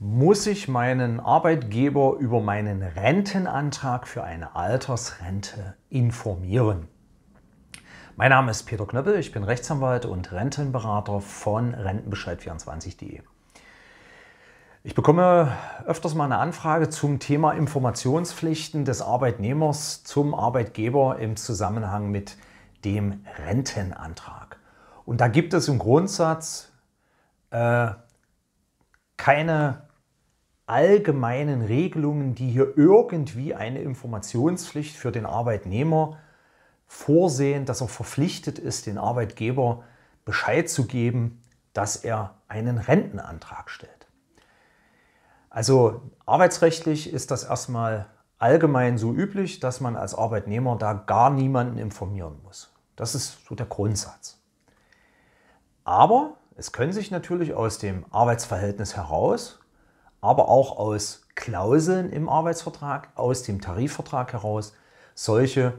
muss ich meinen Arbeitgeber über meinen Rentenantrag für eine Altersrente informieren. Mein Name ist Peter Knöppel, ich bin Rechtsanwalt und Rentenberater von Rentenbescheid24.de. Ich bekomme öfters mal eine Anfrage zum Thema Informationspflichten des Arbeitnehmers zum Arbeitgeber im Zusammenhang mit dem Rentenantrag. Und da gibt es im Grundsatz äh, keine allgemeinen Regelungen, die hier irgendwie eine Informationspflicht für den Arbeitnehmer vorsehen, dass er verpflichtet ist, den Arbeitgeber Bescheid zu geben, dass er einen Rentenantrag stellt. Also arbeitsrechtlich ist das erstmal allgemein so üblich, dass man als Arbeitnehmer da gar niemanden informieren muss. Das ist so der Grundsatz. Aber es können sich natürlich aus dem Arbeitsverhältnis heraus aber auch aus Klauseln im Arbeitsvertrag, aus dem Tarifvertrag heraus solche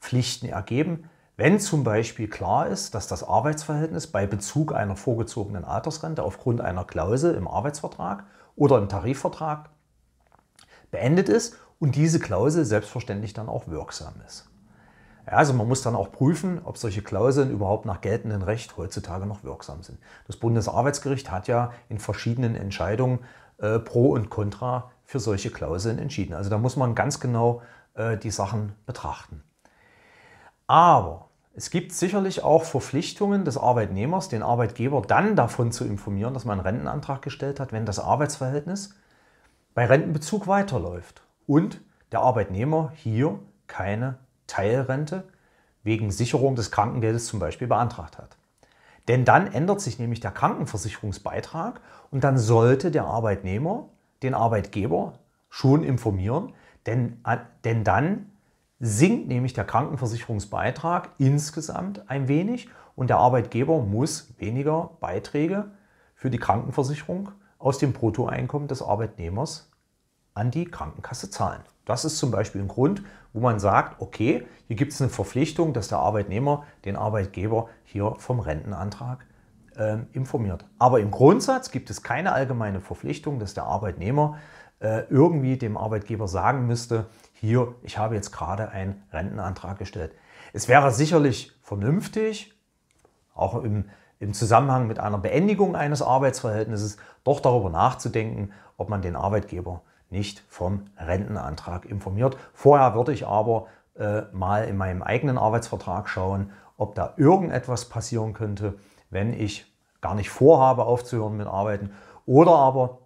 Pflichten ergeben. Wenn zum Beispiel klar ist, dass das Arbeitsverhältnis bei Bezug einer vorgezogenen Altersrente aufgrund einer Klausel im Arbeitsvertrag oder im Tarifvertrag beendet ist und diese Klausel selbstverständlich dann auch wirksam ist. Also man muss dann auch prüfen, ob solche Klauseln überhaupt nach geltendem Recht heutzutage noch wirksam sind. Das Bundesarbeitsgericht hat ja in verschiedenen Entscheidungen äh, pro und contra für solche Klauseln entschieden. Also da muss man ganz genau äh, die Sachen betrachten. Aber es gibt sicherlich auch Verpflichtungen des Arbeitnehmers, den Arbeitgeber dann davon zu informieren, dass man einen Rentenantrag gestellt hat, wenn das Arbeitsverhältnis bei Rentenbezug weiterläuft und der Arbeitnehmer hier keine Teilrente wegen Sicherung des Krankengeldes zum Beispiel beantragt hat. Denn dann ändert sich nämlich der Krankenversicherungsbeitrag und dann sollte der Arbeitnehmer den Arbeitgeber schon informieren, denn, äh, denn dann sinkt nämlich der Krankenversicherungsbeitrag insgesamt ein wenig und der Arbeitgeber muss weniger Beiträge für die Krankenversicherung aus dem Bruttoeinkommen des Arbeitnehmers an die Krankenkasse zahlen. Das ist zum Beispiel ein Grund, wo man sagt, okay, hier gibt es eine Verpflichtung, dass der Arbeitnehmer den Arbeitgeber hier vom Rentenantrag äh, informiert. Aber im Grundsatz gibt es keine allgemeine Verpflichtung, dass der Arbeitnehmer äh, irgendwie dem Arbeitgeber sagen müsste, hier, ich habe jetzt gerade einen Rentenantrag gestellt. Es wäre sicherlich vernünftig, auch im, im Zusammenhang mit einer Beendigung eines Arbeitsverhältnisses, doch darüber nachzudenken, ob man den Arbeitgeber nicht vom Rentenantrag informiert. Vorher würde ich aber äh, mal in meinem eigenen Arbeitsvertrag schauen, ob da irgendetwas passieren könnte, wenn ich gar nicht vorhabe aufzuhören mit Arbeiten oder aber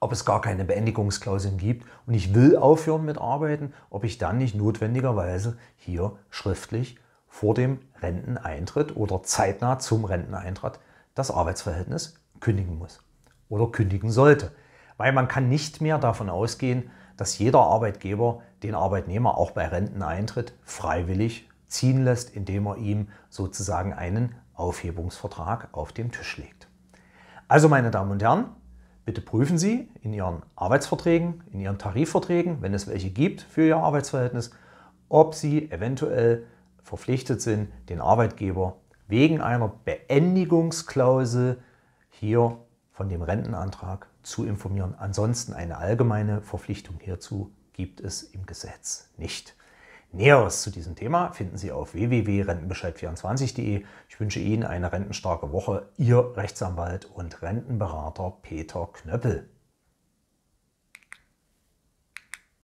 ob es gar keine Beendigungsklauseln gibt und ich will aufhören mit Arbeiten, ob ich dann nicht notwendigerweise hier schriftlich vor dem Renteneintritt oder zeitnah zum Renteneintritt das Arbeitsverhältnis kündigen muss oder kündigen sollte weil man kann nicht mehr davon ausgehen, dass jeder Arbeitgeber den Arbeitnehmer auch bei Renteneintritt freiwillig ziehen lässt, indem er ihm sozusagen einen Aufhebungsvertrag auf den Tisch legt. Also meine Damen und Herren, bitte prüfen Sie in Ihren Arbeitsverträgen, in Ihren Tarifverträgen, wenn es welche gibt für Ihr Arbeitsverhältnis, ob Sie eventuell verpflichtet sind, den Arbeitgeber wegen einer Beendigungsklausel hier von dem Rentenantrag zu informieren. Ansonsten eine allgemeine Verpflichtung hierzu gibt es im Gesetz nicht. Näheres zu diesem Thema finden Sie auf www.rentenbescheid24.de. Ich wünsche Ihnen eine rentenstarke Woche. Ihr Rechtsanwalt und Rentenberater Peter Knöppel.